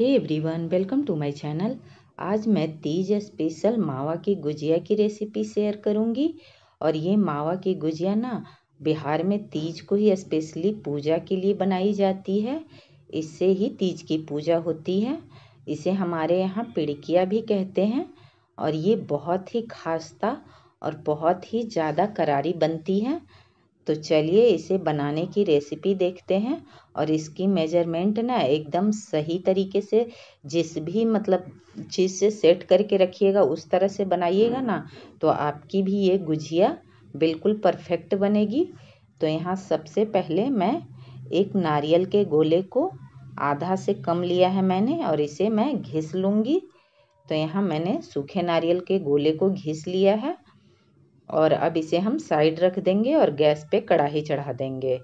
hey everyone welcome to my channel आज मैं Teej special मावा की गुजिया की रेसिपी शेयर करूंगी और ये मावा की गुजिया ना बिहार में तीज को ही स्पेशली पूजा के लिए बनाई जाती है इससे ही तीज की पूजा होती है इसे हमारे यहाँ पिड़किया भी कहते हैं और ये बहुत ही खासता और बहुत ही ज़्यादा करारी बनती है तो चलिए इसे बनाने की रेसिपी देखते हैं और इसकी मेजरमेंट ना एकदम सही तरीके से जिस भी मतलब चीज़ से सेट करके रखिएगा उस तरह से बनाइएगा ना तो आपकी भी ये गुजिया बिल्कुल परफेक्ट बनेगी तो यहाँ सबसे पहले मैं एक नारियल के गोले को आधा से कम लिया है मैंने और इसे मैं घिस लूँगी तो यहाँ मैंने सूखे नारियल के गोले को घिस लिया है और अब इसे हम साइड रख देंगे और गैस पे कढ़ाई चढ़ा देंगे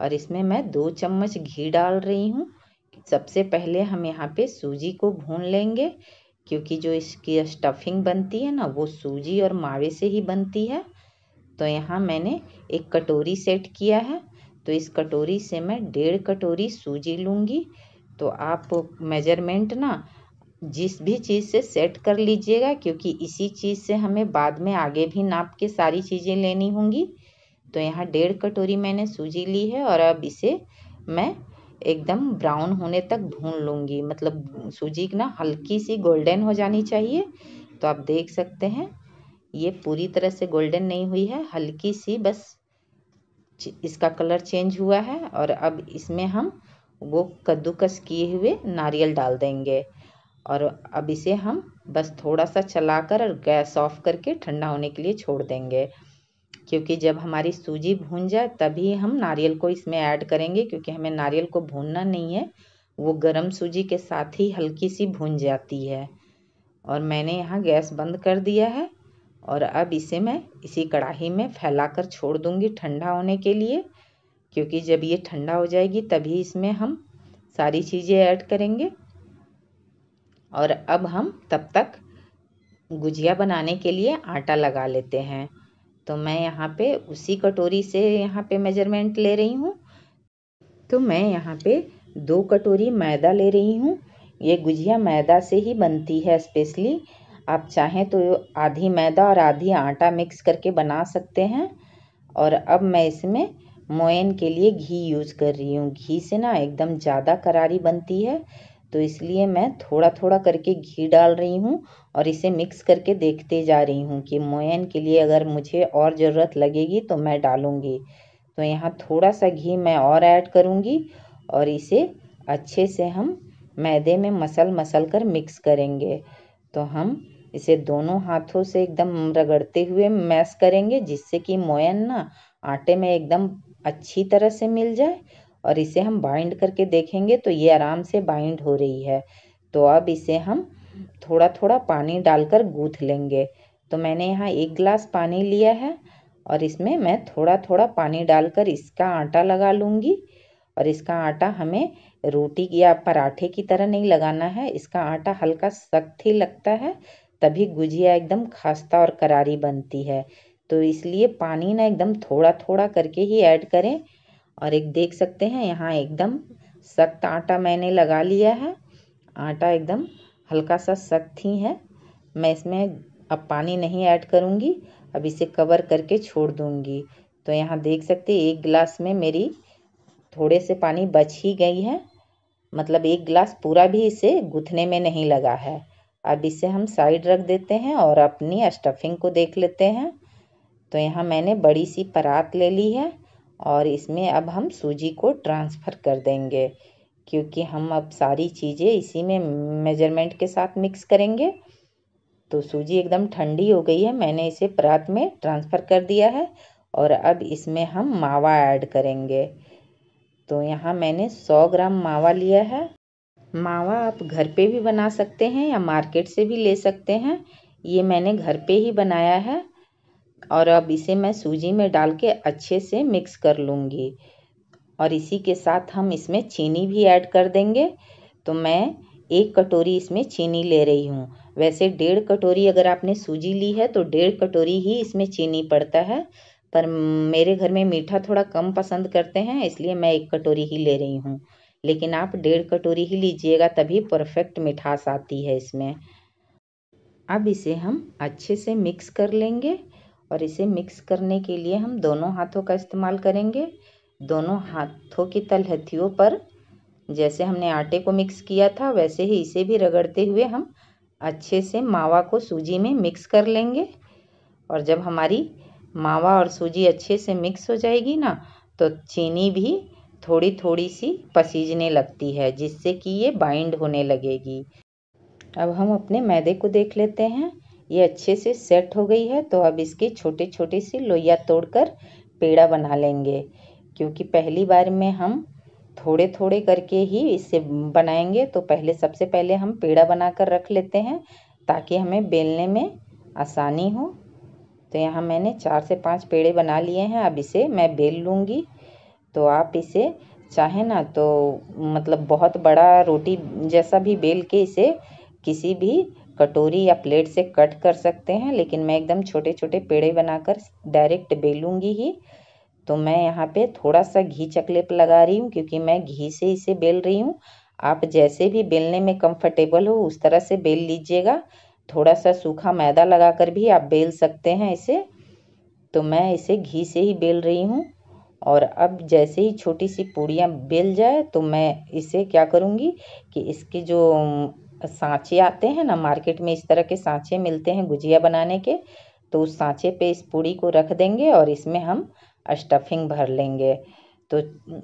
और इसमें मैं दो चम्मच घी डाल रही हूँ सबसे पहले हम यहाँ पे सूजी को भून लेंगे क्योंकि जो इसकी स्टफिंग बनती है ना वो सूजी और मावे से ही बनती है तो यहाँ मैंने एक कटोरी सेट किया है तो इस कटोरी से मैं डेढ़ कटोरी सूजी लूँगी तो आप मेजरमेंट ना जिस भी चीज़ से सेट कर लीजिएगा क्योंकि इसी चीज़ से हमें बाद में आगे भी नाप के सारी चीज़ें लेनी होंगी तो यहाँ डेढ़ कटोरी मैंने सूजी ली है और अब इसे मैं एकदम ब्राउन होने तक भून लूँगी मतलब सूजी ना हल्की सी गोल्डन हो जानी चाहिए तो आप देख सकते हैं ये पूरी तरह से गोल्डन नहीं हुई है हल्की सी बस इसका कलर चेंज हुआ है और अब इसमें हम वो कद्दूकस किए हुए नारियल डाल देंगे और अब इसे हम बस थोड़ा सा चलाकर और गैस ऑफ करके ठंडा होने के लिए छोड़ देंगे क्योंकि जब हमारी सूजी भून जाए तभी हम नारियल को इसमें ऐड करेंगे क्योंकि हमें नारियल को भूनना नहीं है वो गरम सूजी के साथ ही हल्की सी भून जाती है और मैंने यहाँ गैस बंद कर दिया है और अब इसे मैं इसी कढ़ाई में फैलाकर छोड़ दूँगी ठंडा होने के लिए क्योंकि जब ये ठंडा हो जाएगी तभी इसमें हम सारी चीज़ें ऐड करेंगे और अब हम तब तक गुजिया बनाने के लिए आटा लगा लेते हैं तो मैं यहाँ पे उसी कटोरी से यहाँ पे मेजरमेंट ले रही हूँ तो मैं यहाँ पे दो कटोरी मैदा ले रही हूँ ये गुजिया मैदा से ही बनती है स्पेशली आप चाहें तो आधी मैदा और आधी आटा मिक्स करके बना सकते हैं और अब मैं इसमें मोयन के लिए घी यूज़ कर रही हूँ घी से ना एकदम ज़्यादा करारी बनती है तो इसलिए मैं थोड़ा थोड़ा करके घी डाल रही हूँ और इसे मिक्स करके देखते जा रही हूँ कि मोयन के लिए अगर मुझे और ज़रूरत लगेगी तो मैं डालूँगी तो यहाँ थोड़ा सा घी मैं और ऐड करूँगी और इसे अच्छे से हम मैदे में मसल मसल कर मिक्स करेंगे तो हम इसे दोनों हाथों से एकदम रगड़ते हुए मैश करेंगे जिससे कि मोयन ना आटे में एकदम अच्छी तरह से मिल जाए और इसे हम बाइंड करके देखेंगे तो ये आराम से बाइंड हो रही है तो अब इसे हम थोड़ा थोड़ा पानी डालकर गूँथ लेंगे तो मैंने यहाँ एक गिलास पानी लिया है और इसमें मैं थोड़ा थोड़ा पानी डालकर इसका आटा लगा लूँगी और इसका आटा हमें रोटी या पराठे की तरह नहीं लगाना है इसका आटा हल्का सख्त ही लगता है तभी गुजिया एकदम खास्ता और करारी बनती है तो इसलिए पानी ना एकदम थोड़ा थोड़ा करके ही ऐड करें और एक देख सकते हैं यहाँ एकदम सख्त आटा मैंने लगा लिया है आटा एकदम हल्का सा सख्त ही है मैं इसमें अब पानी नहीं ऐड करूँगी अब इसे कवर करके छोड़ दूँगी तो यहाँ देख सकते एक गिलास में मेरी थोड़े से पानी बच ही गई है मतलब एक गिलास पूरा भी इसे गुथने में नहीं लगा है अब इसे हम साइड रख देते हैं और अपनी स्टफिंग को देख लेते हैं तो यहाँ मैंने बड़ी सी परात ले ली है और इसमें अब हम सूजी को ट्रांसफ़र कर देंगे क्योंकि हम अब सारी चीज़ें इसी में मेजरमेंट के साथ मिक्स करेंगे तो सूजी एकदम ठंडी हो गई है मैंने इसे परात में ट्रांसफ़र कर दिया है और अब इसमें हम मावा ऐड करेंगे तो यहाँ मैंने 100 ग्राम मावा लिया है मावा आप घर पे भी बना सकते हैं या मार्केट से भी ले सकते हैं ये मैंने घर पे ही बनाया है और अब इसे मैं सूजी में डाल के अच्छे से मिक्स कर लूँगी और इसी के साथ हम इसमें चीनी भी ऐड कर देंगे तो मैं एक कटोरी इसमें चीनी ले रही हूँ वैसे डेढ़ कटोरी अगर आपने सूजी ली है तो डेढ़ कटोरी ही इसमें चीनी पड़ता है पर मेरे घर में मीठा थोड़ा कम पसंद करते हैं इसलिए मैं एक कटोरी ही ले रही हूँ लेकिन आप डेढ़ कटोरी ही लीजिएगा तभी परफेक्ट मिठास आती है इसमें अब इसे हम अच्छे से मिक्स कर लेंगे और इसे मिक्स करने के लिए हम दोनों हाथों का इस्तेमाल करेंगे दोनों हाथों की तलहथियों पर जैसे हमने आटे को मिक्स किया था वैसे ही इसे भी रगड़ते हुए हम अच्छे से मावा को सूजी में मिक्स कर लेंगे और जब हमारी मावा और सूजी अच्छे से मिक्स हो जाएगी ना तो चीनी भी थोड़ी थोड़ी सी पसीजने लगती है जिससे कि ये बाइंड होने लगेगी अब हम अपने मैदे को देख लेते हैं ये अच्छे से सेट हो गई है तो अब इसके छोटे छोटे से लोइया तोड़कर पेड़ा बना लेंगे क्योंकि पहली बार में हम थोड़े थोड़े करके ही इसे बनाएंगे तो पहले सबसे पहले हम पेड़ा बना कर रख लेते हैं ताकि हमें बेलने में आसानी हो तो यहाँ मैंने चार से पांच पेड़े बना लिए हैं अब इसे मैं बेल लूँगी तो आप इसे चाहे ना तो मतलब बहुत बड़ा रोटी जैसा भी बेल के इसे किसी भी कटोरी या प्लेट से कट कर सकते हैं लेकिन मैं एकदम छोटे छोटे पेड़े बनाकर डायरेक्ट बेलूँगी ही तो मैं यहाँ पे थोड़ा सा घी चकलेप लगा रही हूँ क्योंकि मैं घी से इसे बेल रही हूँ आप जैसे भी बेलने में कंफर्टेबल हो उस तरह से बेल लीजिएगा थोड़ा सा सूखा मैदा लगाकर भी आप बेल सकते हैं इसे तो मैं इसे घी से ही बेल रही हूँ और अब जैसे ही छोटी सी पूड़ियाँ बेल जाए तो मैं इसे क्या करूँगी कि इसकी जो सांचे आते हैं ना मार्केट में इस तरह के सांचे मिलते हैं गुजिया बनाने के तो उस सांचे पे इस पूड़ी को रख देंगे और इसमें हम स्टफिंग भर लेंगे तो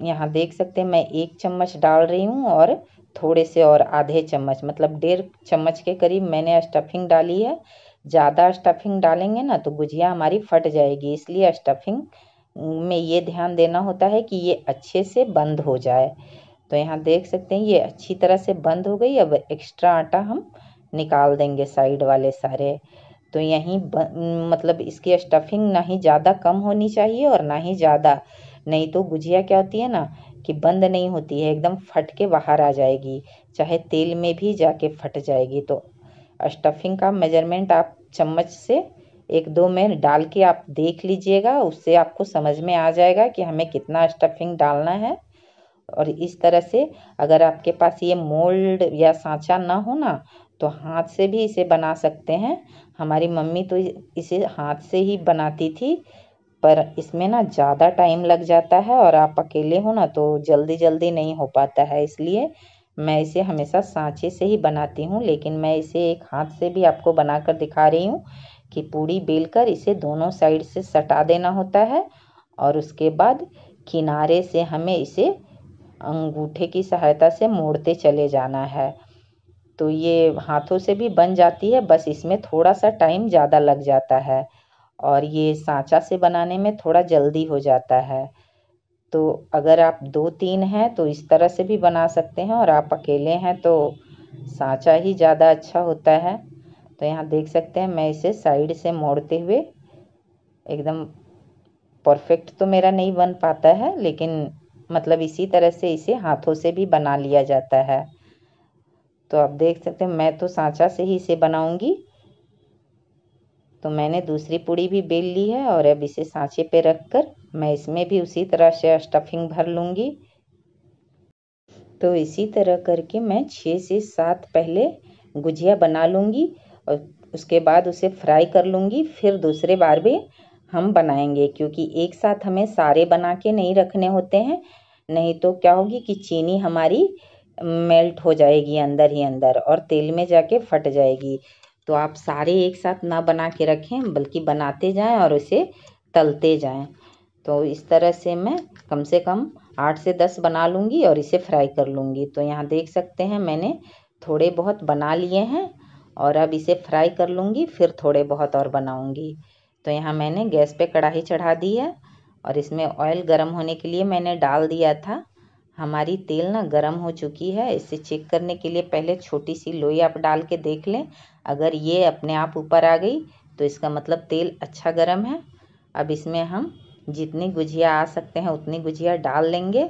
यहाँ देख सकते हैं मैं एक चम्मच डाल रही हूँ और थोड़े से और आधे चम्मच मतलब डेढ़ चम्मच के करीब मैंने स्टफिंग डाली है ज़्यादा स्टफिंग डालेंगे ना तो गुजिया हमारी फट जाएगी इसलिए स्टफिंग में ये ध्यान देना होता है कि ये अच्छे से बंद हो जाए तो यहाँ देख सकते हैं ये अच्छी तरह से बंद हो गई अब एक्स्ट्रा आटा हम निकाल देंगे साइड वाले सारे तो यहीं मतलब इसकी स्टफिंग ना ही ज़्यादा कम होनी चाहिए और ना ही ज़्यादा नहीं तो गुजिया क्या होती है ना कि बंद नहीं होती है एकदम फट के बाहर आ जाएगी चाहे तेल में भी जाके फट जाएगी तो स्टफिंग का मेजरमेंट आप चम्मच से एक दो में डाल के आप देख लीजिएगा उससे आपको समझ में आ जाएगा कि हमें कितना स्टफिंग डालना है और इस तरह से अगर आपके पास ये मोल्ड या सांचा ना हो ना तो हाथ से भी इसे बना सकते हैं हमारी मम्मी तो इसे हाथ से ही बनाती थी पर इसमें ना ज़्यादा टाइम लग जाता है और आप अकेले हो ना तो जल्दी जल्दी नहीं हो पाता है इसलिए मैं इसे हमेशा सांचे से ही बनाती हूँ लेकिन मैं इसे एक हाथ से भी आपको बनाकर दिखा रही हूँ कि पूरी बेलकर इसे दोनों साइड से सटा देना होता है और उसके बाद किनारे से हमें इसे अंगूठे की सहायता से मोड़ते चले जाना है तो ये हाथों से भी बन जाती है बस इसमें थोड़ा सा टाइम ज़्यादा लग जाता है और ये सांचा से बनाने में थोड़ा जल्दी हो जाता है तो अगर आप दो तीन हैं तो इस तरह से भी बना सकते हैं और आप अकेले हैं तो सांचा ही ज़्यादा अच्छा होता है तो यहाँ देख सकते हैं मैं इसे साइड से मोड़ते हुए एकदम परफेक्ट तो मेरा नहीं बन पाता है लेकिन मतलब इसी तरह से इसे हाथों से भी बना लिया जाता है तो आप देख सकते हैं मैं तो सांचा से ही इसे बनाऊंगी तो मैंने दूसरी पूड़ी भी बेल ली है और अब इसे सांचे पे रखकर मैं इसमें भी उसी तरह से स्टफिंग भर लूँगी तो इसी तरह करके मैं छः से सात पहले गुजिया बना लूँगी और उसके बाद उसे फ्राई कर लूँगी फिर दूसरे बार भी हम बनाएंगे क्योंकि एक साथ हमें सारे बना के नहीं रखने होते हैं नहीं तो क्या होगी कि चीनी हमारी मेल्ट हो जाएगी अंदर ही अंदर और तेल में जाके फट जाएगी तो आप सारे एक साथ ना बना के रखें बल्कि बनाते जाएं और उसे तलते जाएं तो इस तरह से मैं कम से कम आठ से दस बना लूँगी और इसे फ्राई कर लूँगी तो यहाँ देख सकते हैं मैंने थोड़े बहुत बना लिए हैं और अब इसे फ्राई कर लूँगी फिर थोड़े बहुत और बनाऊँगी तो यहाँ मैंने गैस पे कढ़ाई चढ़ा दी है और इसमें ऑयल गर्म होने के लिए मैंने डाल दिया था हमारी तेल ना गर्म हो चुकी है इसे चेक करने के लिए पहले छोटी सी लोई आप डाल के देख लें अगर ये अपने आप ऊपर आ गई तो इसका मतलब तेल अच्छा गर्म है अब इसमें हम जितनी गुजिया आ सकते हैं उतनी गुजिया डाल लेंगे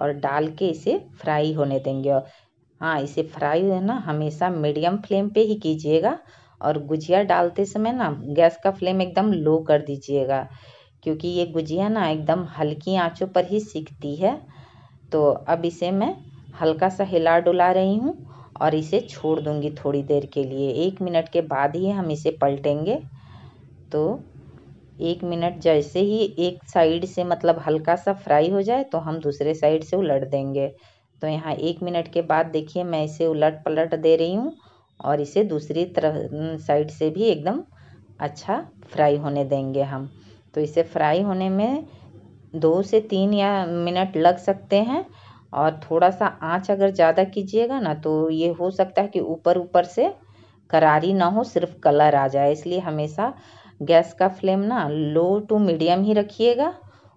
और डाल के इसे फ्राई होने देंगे और हाँ इसे फ्राई ना हमेशा मीडियम फ्लेम पे ही कीजिएगा और गुजिया डालते समय ना गैस का फ्लेम एकदम लो कर दीजिएगा क्योंकि ये गुजिया ना एकदम हल्की आँचों पर ही सीखती है तो अब इसे मैं हल्का सा हिला डुला रही हूँ और इसे छोड़ दूँगी थोड़ी देर के लिए एक मिनट के बाद ही हम इसे पलटेंगे तो एक मिनट जैसे ही एक साइड से मतलब हल्का सा फ्राई हो जाए तो हम दूसरे साइड से उलट देंगे तो यहाँ एक मिनट के बाद देखिए मैं इसे उलट पलट दे रही हूँ और इसे दूसरी तरफ साइड से भी एकदम अच्छा फ्राई होने देंगे हम तो इसे फ्राई होने में दो से तीन या मिनट लग सकते हैं और थोड़ा सा आँच अगर ज़्यादा कीजिएगा ना तो ये हो सकता है कि ऊपर ऊपर से करारी ना हो सिर्फ कलर आ जाए इसलिए हमेशा गैस का फ्लेम ना लो टू मीडियम ही रखिएगा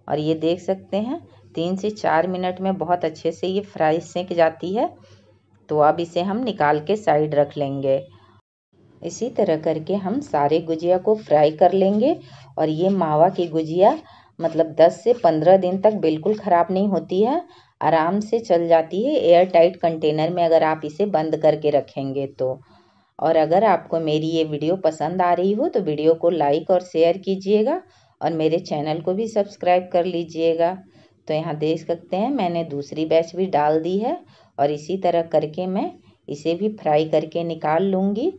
और ये देख सकते हैं तीन से चार मिनट में बहुत अच्छे से ये फ्राई सेंक जाती है तो अब इसे हम निकाल के साइड रख लेंगे इसी तरह करके हम सारे गुजिया को फ्राई कर लेंगे और ये मावा की गुजिया मतलब 10 से 15 दिन तक बिल्कुल ख़राब नहीं होती है आराम से चल जाती है एयर टाइट कंटेनर में अगर आप इसे बंद करके रखेंगे तो और अगर आपको मेरी ये वीडियो पसंद आ रही हो तो वीडियो को लाइक और शेयर कीजिएगा और मेरे चैनल को भी सब्सक्राइब कर लीजिएगा तो यहाँ देख सकते हैं मैंने दूसरी बैच भी डाल दी है और इसी तरह करके मैं इसे भी फ्राई करके निकाल लूँगी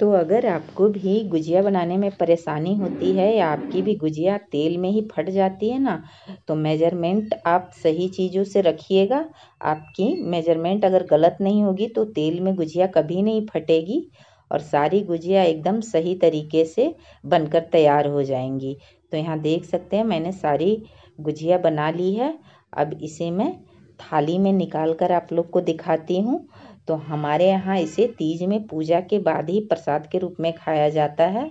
तो अगर आपको भी गुजिया बनाने में परेशानी होती है या आपकी भी गुजिया तेल में ही फट जाती है ना तो मेजरमेंट आप सही चीज़ों से रखिएगा आपकी मेजरमेंट अगर गलत नहीं होगी तो तेल में गुजिया कभी नहीं फटेगी और सारी गुजिया एकदम सही तरीके से बनकर तैयार हो जाएंगी तो यहाँ देख सकते हैं मैंने सारी गुजिया बना ली है अब इसे मैं थाली में निकाल कर आप लोग को दिखाती हूँ तो हमारे यहाँ इसे तीज में पूजा के बाद ही प्रसाद के रूप में खाया जाता है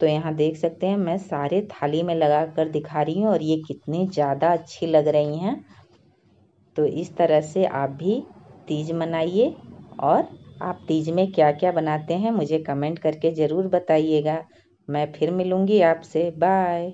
तो यहाँ देख सकते हैं मैं सारे थाली में लगा कर दिखा रही हूँ और ये कितनी ज़्यादा अच्छी लग रही हैं तो इस तरह से आप भी तीज मनाइए और आप तीज में क्या क्या बनाते हैं मुझे कमेंट करके ज़रूर बताइएगा मैं फिर मिलूँगी आपसे बाय